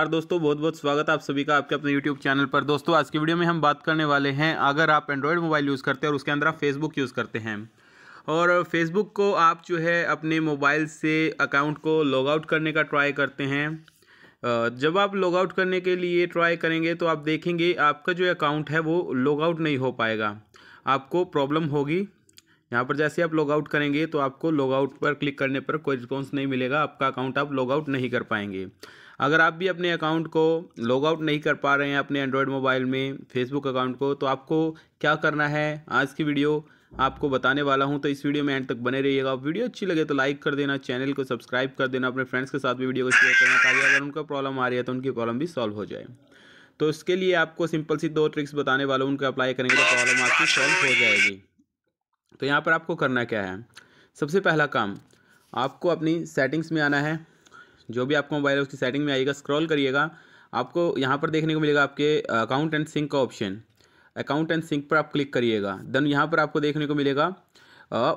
नमस्कार दोस्तों बहुत बहुत स्वागत आप सभी का आपके अपने YouTube चैनल पर दोस्तों आज की वीडियो में हम बात करने वाले हैं अगर आप Android मोबाइल यूज़ करते हैं और उसके अंदर आप फेसबुक यूज़ करते हैं और फेसबुक को आप जो है अपने मोबाइल से अकाउंट को लॉग आउट करने का ट्राई करते हैं जब आप लॉग आउट करने के लिए ट्राई करेंगे तो आप देखेंगे आपका जो अकाउंट है वो लॉग आउट नहीं हो पाएगा आपको प्रॉब्लम होगी यहाँ पर जैसे आप लॉग आउट करेंगे तो आपको लॉग आउट पर क्लिक करने पर कोई रिस्पॉन्स नहीं मिलेगा आपका अकाउंट आप लॉग आउट नहीं कर पाएंगे अगर आप भी अपने अकाउंट को लॉग आउट नहीं कर पा रहे हैं अपने एंड्रॉयड मोबाइल में फेसबुक अकाउंट को तो आपको क्या करना है आज की वीडियो आपको बताने वाला हूं तो इस वीडियो में एंड तक बने रहिएगा वीडियो अच्छी लगे तो लाइक कर देना चैनल को सब्सक्राइब कर देना अपने फ्रेंड्स के साथ भी वीडियो को शेयर करना ताकि अगर उनका प्रॉब्लम आ रही है तो उनकी प्रॉब्लम भी सॉल्व हो जाए तो इसके लिए आपको सिंपल सी दो ट्रिक्स बताने वाला हूँ उनको अप्लाई करेंगे तो प्रॉब्लम आपकी सॉल्व हो जाएगी तो यहाँ पर आपको करना क्या है सबसे पहला काम आपको अपनी सेटिंग्स में आना है जो भी आपका मोबाइल है उसकी सेटिंग में आइएगा स्क्रॉल करिएगा आपको यहाँ पर देखने को मिलेगा आपके अकाउंट एंड सिंक का ऑप्शन अकाउंट एंड सिंक पर आप क्लिक करिएगा देन यहाँ पर आपको देखने को मिलेगा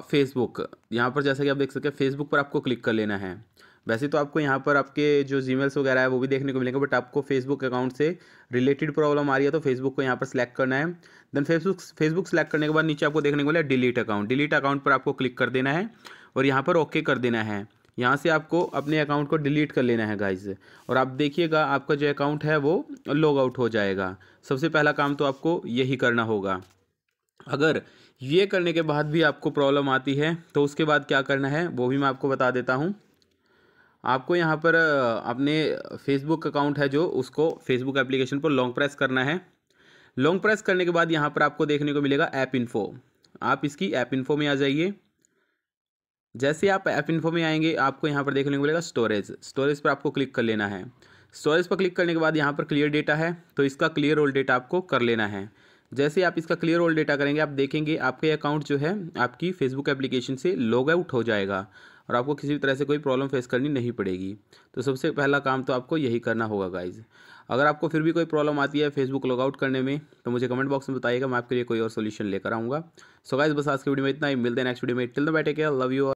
फेसबुक यहाँ पर जैसा कि आप देख सकते हैं फेसबुक पर आपको क्लिक कर लेना है वैसे तो आपको यहाँ पर आपके जो जीमेल्स वगैरह है वो भी देखने को मिलेंगे बट आपको फेसबुक अकाउंट से रिलेटेड प्रॉब्लम आ रही है तो फेसबुक को यहाँ पर सिलेक्ट करना है देन फेसबुक फेसबुक सेलेक्ट करने के बाद नीचे आपको देखने को मिला डिलीट अकाउंट डिलीट अकाउंट पर आपको क्लिक कर देना है और यहाँ पर ओके कर देना है यहाँ से आपको अपने अकाउंट को डिलीट कर लेना है गाइज और आप देखिएगा आपका जो अकाउंट है वो लॉग आउट हो जाएगा सबसे पहला काम तो आपको यही करना होगा अगर ये करने के बाद भी आपको प्रॉब्लम आती है तो उसके बाद क्या करना है वो भी मैं आपको बता देता हूँ आपको यहाँ पर अपने फेसबुक अकाउंट है जो उसको फेसबुक एप्लीकेशन पर लॉन्ग प्रेस करना है लॉन्ग प्रेस करने के बाद यहाँ पर आपको देखने को मिलेगा ऐप इन्फो आप इसकी ऐप इन्फो में आ जाइए जैसे आप एप इन्फो में आएंगे आपको यहाँ पर देखने को मिलेगा स्टोरेज स्टोरेज पर आपको क्लिक कर लेना है स्टोरेज पर क्लिक करने के बाद यहाँ पर क्लियर डेटा है तो इसका क्लियर ओल्ड डेटा आपको कर लेना है जैसे आप इसका क्लियर ओल्ड डेटा करेंगे आप देखेंगे आपके अकाउंट जो है आपकी फेसबुक एप्लीकेशन से लॉग आउट हो जाएगा और आपको किसी भी तरह से कोई प्रॉब्लम फेस करनी नहीं पड़ेगी तो सबसे पहला काम तो आपको यही करना होगा गाइज अगर आपको फिर भी कोई प्रॉब्लम आती है फेसबुक लॉग आउट करने में तो मुझे कमेंट बॉक्स में बताइएगा मैं आपके लिए कोई और सोल्यूशन लेकर आऊँगा सो गाइज बस आज की वीडियो में इतना ही मिलते हैं नेक्स्ट वीडियो में टिल द बैठे लव यू